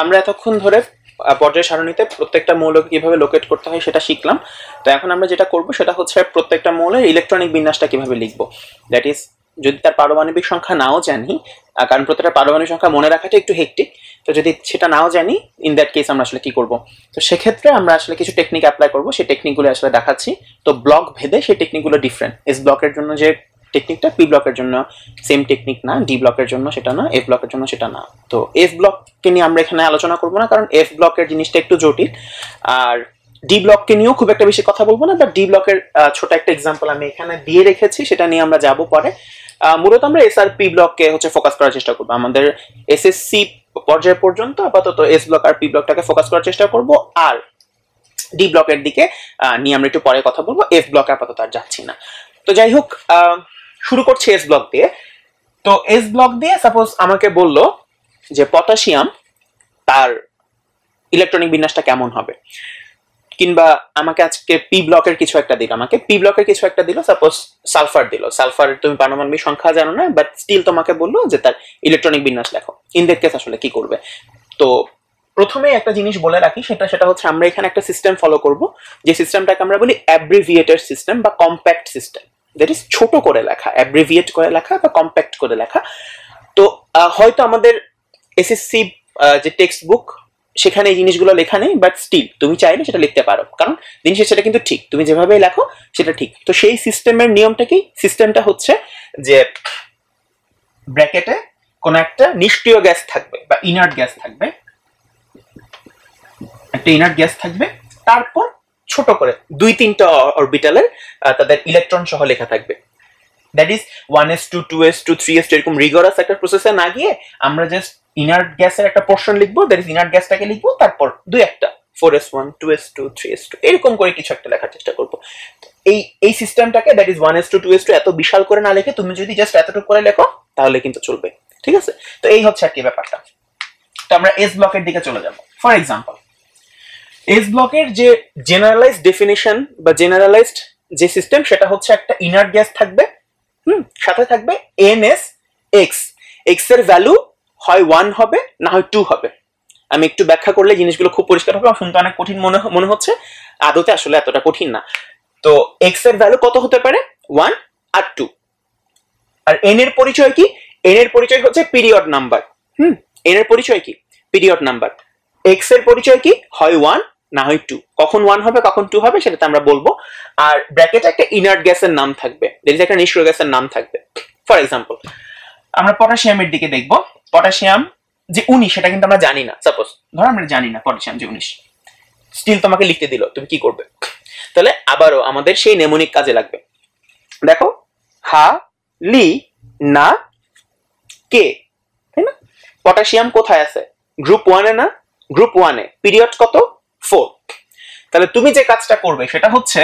আমরা এতক্ষণ ধরে পর্যায় সারণীতে প্রত্যেকটা মৌলকে কীভাবে লোকেট করতে হয় সেটা শিখলাম তো এখন আমরা যেটা করব সেটা হচ্ছে প্রত্যেকটা মৌলের ইলেকট্রনিক বিন্যাসটা কীভাবে লিখব দ্যাট ইজ যদি তার পারমাণবিক সংখ্যা নাও জানি কারণ প্রত্যেকটা পারমাণবিক সংখ্যা মনে রাখাটা একটু হেক্টিক তো যদি সেটা নাও জানি ইন দ্যাট কেস আমরা আসলে কি করব তো সেক্ষেত্রে আমরা আসলে কিছু টেকনিক অ্যাপ্লাই করব সেই টেকনিকগুলো আসলে দেখাচ্ছি তো ব্লক ভেদে সেই টেকনিকগুলো ডিফারেন্ট এস ব্লকের জন্য যে টেকনিকটা পি ব্লকের জন্য সেম টেকনিক না ডি ব্লকের জন্য সেটা না এফ ব্লকের জন্য সেটা না তো এফ ব্লককে নিয়ে আমরা এখানে আলোচনা করবো না কারণ এফ ব্লকের জিনিসটা একটু জটিল আর ডি ব্লককে নিয়েও খুব একটা বেশি কথা বলবো না বাট ডি ব্লকের ছোট একটা এক্সাম্পল আমি এখানে দিয়ে রেখেছি সেটা নিয়ে আমরা যাব পরে মূলত আমরা এস আর পি ব্লককে হচ্ছে ফোকাস করার চেষ্টা করবো আমাদের এস এস সি পর্যায় পর্যন্ত আপাতত এস ব্লক আর পি ব্লকটাকে ফোকাস করার চেষ্টা করব আর ডি ব্লকের দিকে নিয়ে আমরা একটু পরে কথা বলবো এফ ব্লক আপাতত আর যাচ্ছি না তো যাই হোক শুরু করছি এস ব্লক দিয়ে তো এস ব্লক দিয়ে সাপোজ আমাকে বলল যে পটাশিয়াম তার ইলেকট্রনিক বিন্যাসটা কেমন হবে কিংবা আমাকে আজকে পি ব্লকের কিছু একটা দিল আমাকে পি ব্লকের কিছু একটা দিল সাপোজ সালফার দিল সালফার তুমি পারমাণবিক সংখ্যা জানো না বাট স্টিল তোমাকে বললো যে তার ইলেকট্রনিক বিন্যাস লেখো ইন দ্যাট কেস আসলে কি করবে তো প্রথমে একটা জিনিস বলে রাখি সেটা সেটা হচ্ছে আমরা এখানে একটা সিস্টেম ফলো করব যে সিস্টেমটাকে আমরা বলি অ্যাব্রিভিয়েটেড সিস্টেম বা কম্প্যাক্ট সিস্টেম দ্যাট ইজ ছোট করে লেখা অ্যাব্রিভিয়েট করে লেখা বা কম্প্যাক্ট করে লেখা তো হয়তো আমাদের এসএসসি যে টেক্সট বুক সেখানে এই জিনিসগুলো লেখা নেই বাট স্টিল তুমি চাইলে সেটা লিখতে পারো কারণ দিন শেষে সেটা কিন্তু ঠিক তুমি যেভাবে লেখো সেটা ঠিক তো সেই সিস্টেমের নিয়মটাকেই সিস্টেমটা হচ্ছে যে ব্র্যাকেটে কোনো একটা নিষ্ক্রিয় গ্যাস থাকবে বা ইনার্ট গ্যাস থাকবে একটা ইনার্ট গ্যাস থাকবে তারপর ছোট করে দুই তিনটা অরবিটালের তাদের ইলেকট্রন সহ লেখা থাকবে that is one s two two s two three s two এরকম রিগরাস একটা প্রসেসে না গিয়ে আমরা জাস্ট ইনার্ট গ্যাসের একটা পোর্শন লিখবো দ্যাট ইজ ইনার্ট গ্যাসটাকে লিখবো তারপর দুই একটা four s one two s two three s two এরকম করে কিছু একটা লেখার চেষ্টা করবো এই এই সিস্টেমটাকে that is one s two two s two এত বিশাল করে না লেখে তুমি যদি জাস্ট এতটুকু করে লেখো তাহলে কিন্তু চলবে ঠিক আছে তো এই হচ্ছে আর কি ব্যাপারটা তো আমরা এস ব্লকের দিকে চলে যাবো ফর এক্সাম্পল এস ব্লকের যে জেনারেলাইজড ডেফিনিশন বা জেনারেলাইজড যে সিস্টেম সেটা হচ্ছে একটা ইনার গ্যাস থাকবে হুম সাথে থাকবে এন এস এক্স এক্স এর ভ্যালু হয় ওয়ান হবে না হয় টু হবে আমি একটু ব্যাখ্যা করলে জিনিসগুলো খুব পরিষ্কার হবে শুনতে অনেক কঠিন মনে মনে হচ্ছে আদতে আসলে এতটা কঠিন না তো এক্স এর ভ্যালু কত হতে পারে ওয়ান আর টু আর এন এর পরিচয় কি এন এর পরিচয় হচ্ছে পিরিয়ড নাম্বার হুম এন এর পরিচয় কি পিরিয়ড নাম্বার এক্স এর পরিচয় কি হয় ওয়ান না হয় টু কখন ওয়ান হবে কখন টু হবে সেটাতে আমরা বলবো আর ব্র্যাকেটে একটা ইনার্ট গ্যাসের নাম থাকবে যেটা একটা নিষ্ক্রিয় গ্যাসের নাম থাকবে ফর এক্সাম্পল আমরা পটাশিয়ামের দিকে দেখব পটাশিয়াম যে উনিশ সেটা কিন্তু আমরা জানি না সাপোজ ধরো আমরা জানি না পটাশিয়াম যে উনিশ স্টিল তোমাকে লিখতে দিল তুমি কি করবে তাহলে আবারও আমাদের সেই নেমনিক কাজে লাগবে দেখো হা লি না কে তাই না পটাশিয়াম কোথায় আছে গ্রুপ ওয়ানে না গ্রুপ ওয়ানে পিরিয়ড কত ফোর তাহলে তুমি যে কাজটা করবে সেটা হচ্ছে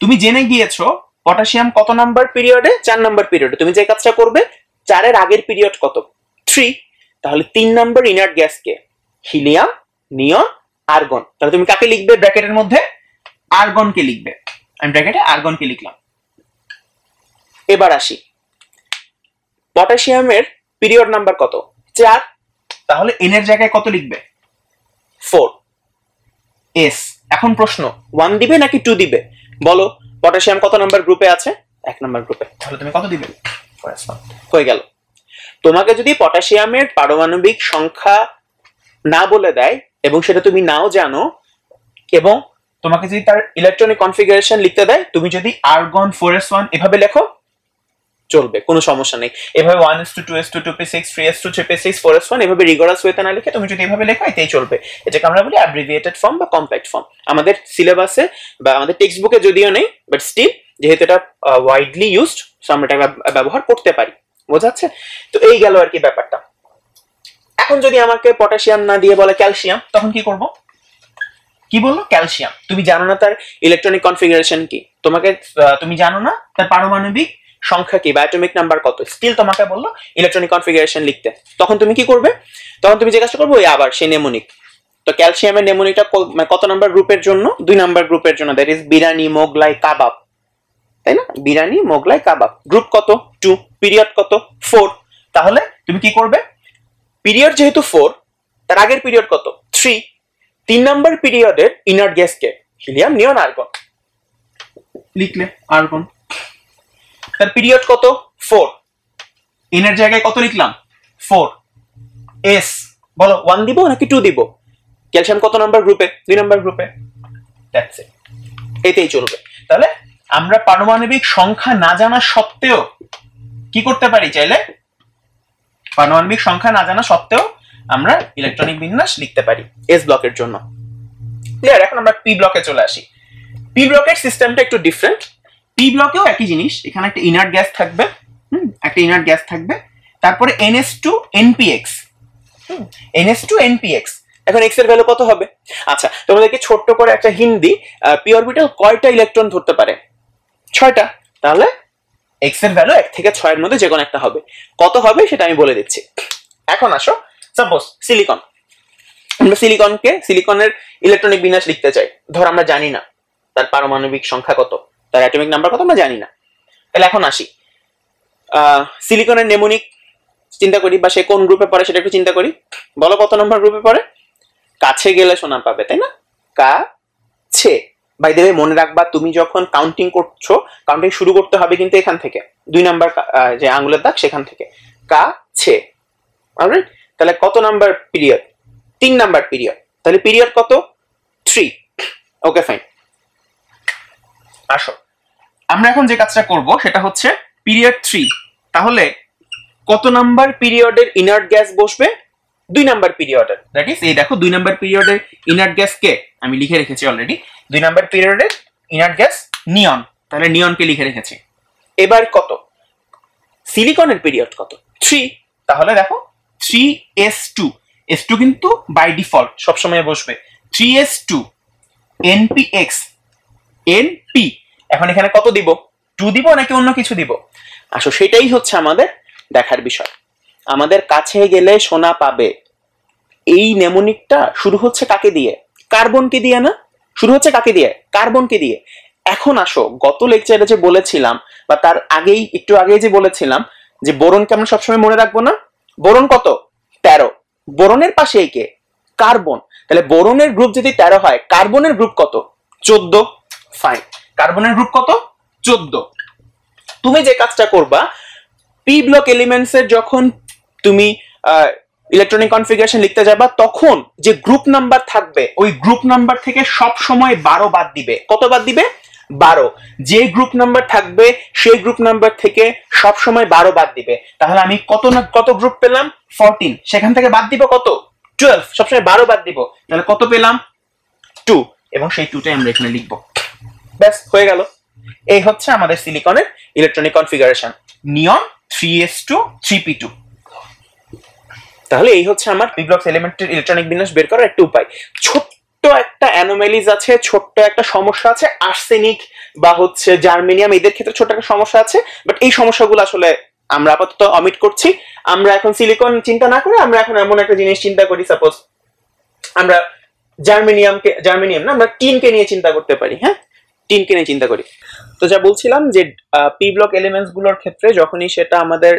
তুমি জেনে গিয়েছ পটাশিয়াম কত নাম্বার পিরিয়ডে চার নাম্বার পিরিয়ডে তুমি যে কাজটা করবে চারের আগের পিরিয়ড কত থ্রি তাহলে তিন নাম্বার ইনার্ট গ্যাসকে হিলিয়াম নিয়ন আর্গন তাহলে তুমি কাকে লিখবে ব্র্যাকেটের মধ্যে আর্গনকে লিখবে আমি ব্র্যাকেটে আর্গনকে লিখলাম এবার আসি পটাশিয়ামের পিরিয়ড নাম্বার কত চার তাহলে এনের জায়গায় কত লিখবে ফোর এস এখন প্রশ্ন ওয়ান দিবে নাকি টু দিবে বলো পটাশিয়াম কত নাম্বার গ্রুপে আছে এক নাম্বার গ্রুপে তাহলে তুমি কত দিবে হয়ে গেল তোমাকে যদি পটাশিয়ামের পারমাণবিক সংখ্যা না বলে দেয় এবং সেটা তুমি নাও জানো এবং তোমাকে যদি তার ইলেকট্রনিক কনফিগারেশন লিখতে দেয় তুমি যদি আর্গন ফোর এস ওয়ান এভাবে লেখো চলবে কোনো সমস্যা নেই এভাবে one s two two s two two p six three s two three p six four s one এভাবে রিগোরাস ওয়েতে না লিখে তুমি যদি এভাবে লেখো এতেই চলবে এটাকে আমরা বলি অ্যাব্রিভিয়েটেড ফর্ম বা কম্প্যাক্ট ফর্ম আমাদের সিলেবাসে বা আমাদের টেক্সট বুকে যদিও নেই বাট স্টিল যেহেতু এটা ওয়াইডলি ইউজড সো আমরা এটা ব্যবহার করতে পারি বোঝাচ্ছে তো এই গেল আর কি ব্যাপারটা এখন যদি আমাকে পটাশিয়াম না দিয়ে বলে ক্যালসিয়াম তখন কি করব কি বললো ক্যালসিয়াম তুমি জানো না তার ইলেকট্রনিক কনফিগারেশন কি তোমাকে তুমি জানো না তার পারমাণবিক সংখ্যা কি বা অ্যাটমিক নাম্বার কত স্টিল তোমাকে বললো ইলেকট্রনিক কনফিগারেশন লিখতে তখন তুমি কি করবে তখন তুমি যে কাজটা ওই আবার সেই নেমোনিক তো ক্যালসিয়ামের নেমোনিকটা মানে কত নাম্বার গ্রুপের জন্য দুই নাম্বার গ্রুপের জন্য দ্যাট ইজ বিরানি মোগলাই কাবাব তাই না বিরানি মোগলাই কাবাব গ্রুপ কত টু পিরিয়ড কত ফোর তাহলে তুমি কি করবে পিরিয়ড যেহেতু ফোর তার আগের পিরিয়ড কত থ্রি তিন নাম্বার পিরিয়ডের ইনার গ্যাসকে হিলিয়াম নিয়ন আর্গন লিখলে আর্গন তার পিরিয়ড কত ফোর এন এর জায়গায় কত লিখলাম ফোর এস বলো ওয়ান দিব নাকি টু দিব ক্যালসিয়াম কত নাম্বার গ্রুপে দুই নাম্বার গ্রুপে দ্যাটস ইট এতেই চলবে তাহলে আমরা পারমাণবিক সংখ্যা না জানা সত্ত্বেও কি করতে পারি চাইলে পারমাণবিক সংখ্যা না জানা সত্ত্বেও আমরা ইলেকট্রনিক বিন্যাস লিখতে পারি এস ব্লকের জন্য ক্লিয়ার এখন আমরা পি ব্লকে চলে আসি পি ব্লকের সিস্টেমটা একটু ডিফারেন্ট পি ব্লকেও একই জিনিস এখানে একটা ইনার গ্যাস থাকবে হুম একটা ইনার্ট গ্যাস থাকবে তারপরে n s two n p x n s two n p x এখন এক্স এর ভ্যালু কত হবে আচ্ছা তোমাদেরকে ছোট্ট করে একটা হিন্দি পি অরবিটাল কয়টা ইলেকট্রন ধরতে পারে ছয়টা তাহলে এক্স এর ভ্যালু এক থেকে ছয়ের মধ্যে যে কোনো একটা হবে কত হবে সেটা আমি বলে দিচ্ছি এখন আসো সাপোজ সিলিকন আমরা সিলিকনকে সিলিকনের ইলেকট্রনিক বিন্যাস লিখতে চাই ধর আমরা জানি না তার পারমাণবিক সংখ্যা কত তার অ্যাটমিক নাম্বার কত আমরা জানি না তাহলে এখন আসি সিলিকনের নেমোনিক চিন্তা করি বা সে কোন গ্রুপে পড়ে সেটা একটু চিন্তা করি বলো কত নম্বর গ্রুপে পড়ে কাছে গেলে সোনা পাবে তাই না কাছে বাই দেবে মনে রাখবা তুমি যখন কাউন্টিং করছো কাউন্টিং শুরু করতে হবে কিন্তু এখান থেকে দুই নাম্বার যে আঙুলের দাগ সেখান থেকে কাছে অলরাইট তাহলে কত নাম্বার পিরিয়ড তিন নাম্বার পিরিয়ড তাহলে পিরিয়ড কত থ্রি ওকে ফাইন আসো আমরা এখন যে কাজটা করব সেটা হচ্ছে পিরিয়ড থ্রি তাহলে কত নাম্বার পিরিয়ডের ইনার্ট গ্যাস বসবে দুই নাম্বার পিরিয়ডের দ্যাট ইস এই দেখো দুই নাম্বার পিরিয়ডের ইনার্ট গ্যাস কে আমি লিখে রেখেছি অলরেডি দুই নাম্বার পিরিয়ডের ইনার্ট গ্যাস নিয়ন তাহলে নিয়নকে লিখে রেখেছি এবার কত সিলিকনের পিরিয়ড কত থ্রি তাহলে দেখো three s two s two কিন্তু বাই ডিফল্ট সবসময় বসবে three s two n p x n p এখন এখানে কত দিব টু দিব নাকি অন্য কিছু দিব আসো সেটাই হচ্ছে আমাদের দেখার বিষয় আমাদের কাছে গেলে সোনা পাবে এই নেমোনিকটা শুরু হচ্ছে কাকে দিয়ে কার্বনকে দিয়ে না শুরু হচ্ছে কাকে দিয়ে কার্বনকে দিয়ে এখন আসো গত লেকচারে যে বলেছিলাম বা তার আগেই একটু আগেই যে বলেছিলাম যে বোরনকে আমরা সবসময় মনে রাখবো না বোরন কত তেরো বোরনের পাশে একে কার্বন তাহলে বোরনের গ্রুপ যদি তেরো হয় কার্বনের গ্রুপ কত চোদ্দ ফাইন কার্বনের গ্রুপ কত চোদ্দ তুমি যে কাজটা করবা পি ব্লক এলিমেন্টস এর যখন তুমি ইলেকট্রনিক কনফিগারেশন লিখতে যাবা তখন যে গ্রুপ নাম্বার থাকবে ওই গ্রুপ নাম্বার থেকে সব সময় বারো বাদ দিবে কত বাদ দিবে বারো যে গ্রুপ নাম্বার থাকবে সেই গ্রুপ নাম্বার থেকে সব সময় বারো বাদ দিবে তাহলে আমি কত না কত গ্রুপ পেলাম ফোরটিন সেখান থেকে বাদ দিব কত টুয়েলভ সবসময় বারো বাদ দিব তাহলে কত পেলাম টু এবং সেই টুটাই আমরা এখানে লিখবো ব্যাস হয়ে গেল এই হচ্ছে আমাদের সিলিকনের ইলেকট্রনিক কনফিগারেশন নিয়ম three s two three p two তাহলে এই হচ্ছে আমার পিব্লক্স এলিমেন্টের ইলেকট্রনিক বিন্যাস বের করার একটা উপায় ছোট্ট একটা অ্যানোমেলিজ আছে ছোট্ট একটা সমস্যা আছে আর্সেনিক বা হচ্ছে জার্মেনিয়াম এদের ক্ষেত্রে ছোট একটা সমস্যা আছে বাট এই সমস্যাগুলো আসলে আমরা আপাতত অমিট করছি আমরা এখন সিলিকন চিন্তা না করে আমরা এখন এমন একটা জিনিস চিন্তা করি সাপোজ আমরা জার্মেনিয়ামকে জার্মেনিয়াম না আমরা টিনকে নিয়ে চিন্তা করতে পারি হ্যাঁ টিমকে নিয়ে চিন্তা করি তো যা বলছিলাম যে পি ব্লক এলিমেন্টস গুলোর ক্ষেত্রে যখনই সেটা আমাদের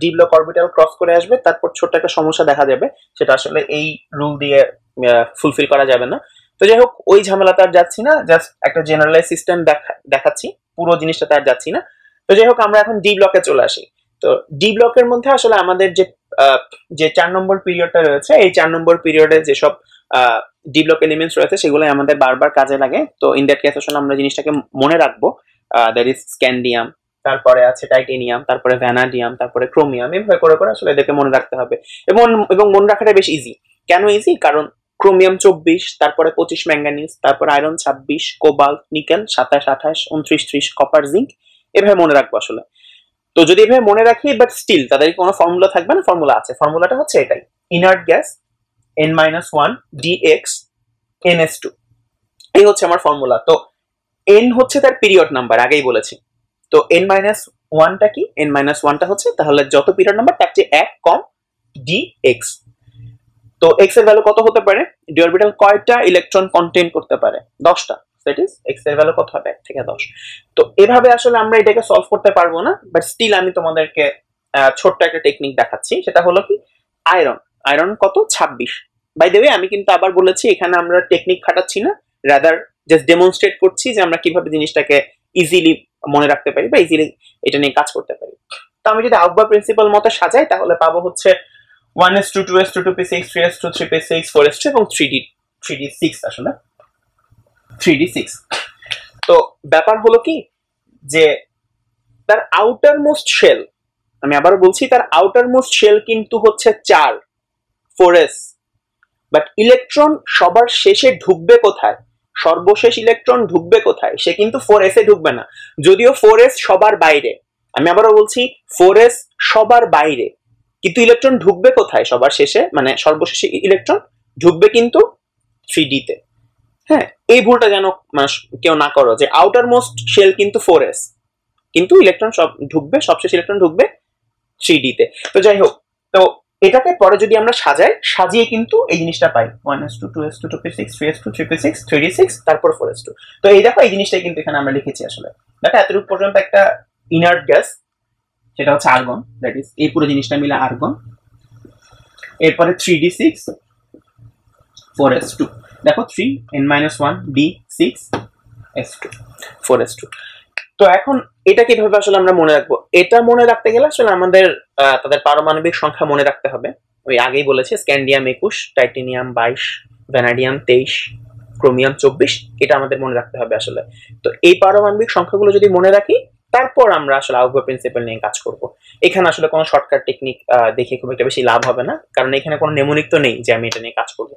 ডি ব্লক অরবিটাল ক্রস করে আসবে তারপর ছোট্ট একটা সমস্যা দেখা যাবে সেটা আসলে এই রুল দিয়ে ফুলফিল করা যাবে না তো যাই হোক ওই ঝামেলা তার যাচ্ছি না জাস্ট একটা জেনারেলাইজ সিস্টেম দেখাচ্ছি পুরো জিনিসটা তার যাচ্ছি না তো যাই হোক আমরা এখন ডি ব্লকে চলে আসি তো ডি ব্লকের মধ্যে আসলে আমাদের যে যে চার নম্বর পিরিয়ডটা রয়েছে এই চার নম্বর পিরিয়ডে যেসব ডিভেলপ এলিমেন্টস রয়েছে সেগুলো আমাদের বারবার কাজে লাগে তো ইন দ্যাট কেস আসলে আমরা জিনিসটাকে মনে রাখবো দ্যাট ইজ স্ক্যান্ডিয়াম তারপরে আছে টাইটেনিয়াম তারপরে ভ্যানাডিয়াম তারপরে ক্রোমিয়াম এইভাবে করে করে আসলে এদেরকে মনে রাখতে হবে এবং এবং মনে রাখাটা বেশ ইজি কেন ইজি কারণ ক্রোমিয়াম চব্বিশ তারপরে পঁচিশ ম্যাঙ্গানিজ তারপর আয়রন ছাব্বিশ কোবাল নিকেল সাতাশ আঠাশ উনত্রিশ ত্রিশ কপার জিঙ্ক এভাবে মনে রাখবো আসলে তো যদি এভাবে মনে রাখি বাট স্টিল তাদের কোনো ফর্মুলা থাকবে না ফর্মুলা আছে ফর্মুলাটা হচ্ছে এটাই inert gas n minus one d x n এই হচ্ছে আমার ফর্মুলা তো এন হচ্ছে তার পিরিয়ড নাম্বার আগেই বলেছি তো এন মাইনাস ওয়ানটা কি এন মাইনাস ওয়ানটা হচ্ছে তাহলে যত পিরিয়ড নাম্বার তার চেয়ে এক কম ডি এক্স তো এক্স এর ভ্যালু কত হতে পারে ডি অরবিটাল কয়টা ইলেকট্রন কন্টেন করতে পারে দশটা দ্যাট ইজ এক্স এর ভ্যালু কত হবে এক থেকে দশ তো এভাবে আসলে আমরা এটাকে সলভ করতে পারবো না বাট স্টিল আমি তোমাদেরকে ছোট্ট একটা টেকনিক দেখাচ্ছি সেটা হলো কি আয়রন আয়রন কত ছাব্বিশ বাই দ্য আমি কিন্তু আবার বলেছি এখানে আমরা টেকনিক খাটাচ্ছি না রাদার জাস্ট ডেমনস্ট্রেট করছি যে আমরা কিভাবে জিনিসটাকে ইজিলি মনে রাখতে পারি বা ইজিলি এটা নিয়ে কাজ করতে পারি তো আমি যদি আউটবার প্রিন্সিপাল মতো সাজাই তাহলে পাবো হচ্ছে one s two two s two two p six three s two three p six four s two এবং three d three d six আসলে থ্রি ডি সিক্স তো ব্যাপার হলো কি যে তার আউটার মোস্ট শেল আমি আবার বলছি তার আউটার মোস্ট শেল কিন্তু হচ্ছে চার ফোর এস বাট ইলেকট্রন সবার শেষে ঢুকবে কোথায় সর্বশেষ ইলেকট্রন ঢুকবে কোথায় সে কিন্তু ফোর এস এ ঢুকবে না যদিও ফোর এস সবার বাইরে আমি আবারও বলছি ফোর এস সবার বাইরে কিন্তু ইলেকট্রন ঢুকবে কোথায় সবার শেষে মানে সর্বশেষ ইলেকট্রন ঢুকবে কিন্তু থ্রি ডিতে হ্যাঁ এই ভুলটা যেন মানে কেউ না করো যে আউটার মোস্ট শেল কিন্তু ফোর এস কিন্তু ইলেকট্রন সব ঢুকবে সবশেষ ইলেকট্রন ঢুকবে থ্রি তে তো যাই হোক তো এটাতে পরে যদি আমরা সাজাই সাজিয়ে কিন্তু এই জিনিসটা পাই one s two two s two two six three s two three six three six তারপর ফোর এস টু তো এই দেখো এই জিনিসটাই কিন্তু এখানে আমরা লিখেছি আসলে দেখো এতটুকু পর্যন্ত একটা ইনার্ট গ্যাস সেটা হচ্ছে আর্গন দ্যাট ইজ এই পুরো জিনিসটা মিলে আর্গন এরপরে three d six four s two দেখো three n minus one d six s two four s two তো এখন এটা কিভাবে আসলে আমরা মনে রাখবো এটা মনে রাখতে গেলে আসলে আমাদের তাদের পারমাণবিক সংখ্যা মনে রাখতে হবে ওই আগেই বলেছি স্ক্যান্ডিয়াম একুশ টাইটেনিয়াম বাইশ ভ্যানাডিয়াম তেইশ ক্রোমিয়াম চব্বিশ এটা আমাদের মনে রাখতে হবে আসলে তো এই পারমাণবিক সংখ্যাগুলো যদি মনে রাখি তারপর আমরা আসলে আউটগো প্রিন্সিপাল নিয়ে কাজ করব এখানে আসলে কোনো শর্টকাট টেকনিক দেখে খুব একটা বেশি লাভ হবে না কারণ এখানে কোনো নেমনিক তো নেই যে আমি এটা নিয়ে কাজ করব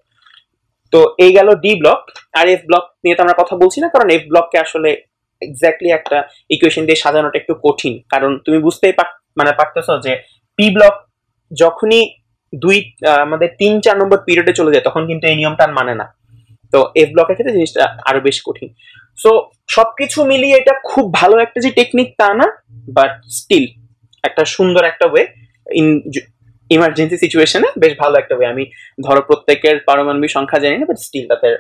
তো এই গেল ডি ব্লক আর এফ ব্লক নিয়ে তো আমরা কথা বলছি না কারণ এফ ব্লককে আসলে এক্স্যাক্টলি একটা ইকুয়েশন দিয়ে সাজানোটা একটু কঠিন কারণ তুমি বুঝতেই পার মানে পারতেছ যে পি ব্লক যখনই দুই আমাদের তিন চার নম্বর পিরিয়ডে চলে যায় তখন কিন্তু এই নিয়মটা আর মানে না তো এফ ব্লকের ক্ষেত্রে জিনিসটা আরো বেশ কঠিন সো সবকিছু মিলিয়ে এটা খুব ভালো একটা যে টেকনিক তা না বাট স্টিল একটা সুন্দর একটা ওয়ে ইন ইমার্জেন্সি সিচুয়েশনে বেশ ভালো একটা ওয়ে আমি ধরো প্রত্যেকের পারমাণবিক সংখ্যা জানি না বাট স্টিল তাদের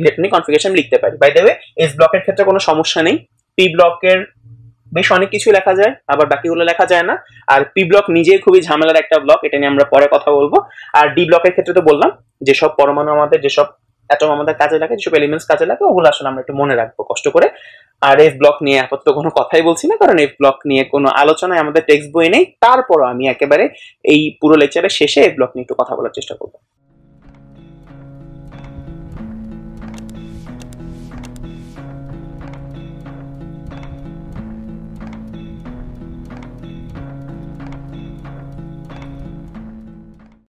ইলেকট্রনিক কনফিগারেশন লিখতে পারি বাই দ্য ওয়ে এস ব্লকের ক্ষেত্রে কোনো সমস্যা নেই পি ব্লকের বেশ অনেক কিছু লেখা যায় আবার বাকিগুলো লেখা যায় না আর পি ব্লক নিজেই খুবই ঝামেলার একটা ব্লক এটা নিয়ে আমরা পরে কথা বলবো আর ডি ব্লকের ক্ষেত্রে তো বললাম যেসব পরমাণু আমাদের যেসব অ্যাটম আমাদের কাজে লাগে যেসব এলিমেন্টস কাজে লাগে ওগুলো আসলে আমরা একটু মনে রাখবো কষ্ট করে আর এফ ব্লক নিয়ে আপাতত কোনো কথাই বলছি না কারণ এফ ব্লক নিয়ে কোনো আলোচনায় আমাদের টেক্সট বই নেই তারপরও আমি একেবারে এই পুরো লেকচারের শেষে এফ ব্লক নিয়ে একটু কথা বলার চেষ্টা করবো